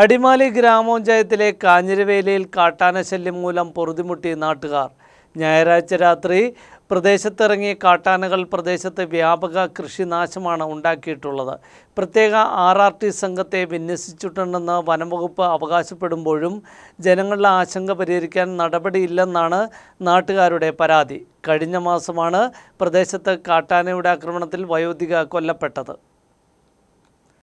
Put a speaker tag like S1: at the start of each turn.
S1: അടിമാലി ഗ്രാമപഞ്ചായത്തിലെ കാഞ്ഞിരവേലയിൽ കാട്ടാനശല്യം മൂലം പൊറുതിമുട്ടി നാട്ടുകാർ ഞായറാഴ്ച രാത്രി പ്രദേശത്തിറങ്ങിയ കാട്ടാനകൾ പ്രദേശത്തെ വ്യാപക കൃഷിനാശമാണ് ഉണ്ടാക്കിയിട്ടുള്ളത് പ്രത്യേക ആർ ആർ ടി സംഘത്തെ വിന്യസിച്ചിട്ടുണ്ടെന്ന് വനംവകുപ്പ് അവകാശപ്പെടുമ്പോഴും ജനങ്ങളുടെ ആശങ്ക പരിഹരിക്കാൻ നടപടിയില്ലെന്നാണ് നാട്ടുകാരുടെ പരാതി കഴിഞ്ഞ മാസമാണ് പ്രദേശത്ത് കാട്ടാനയുടെ ആക്രമണത്തിൽ വയോധിക കൊല്ലപ്പെട്ടത്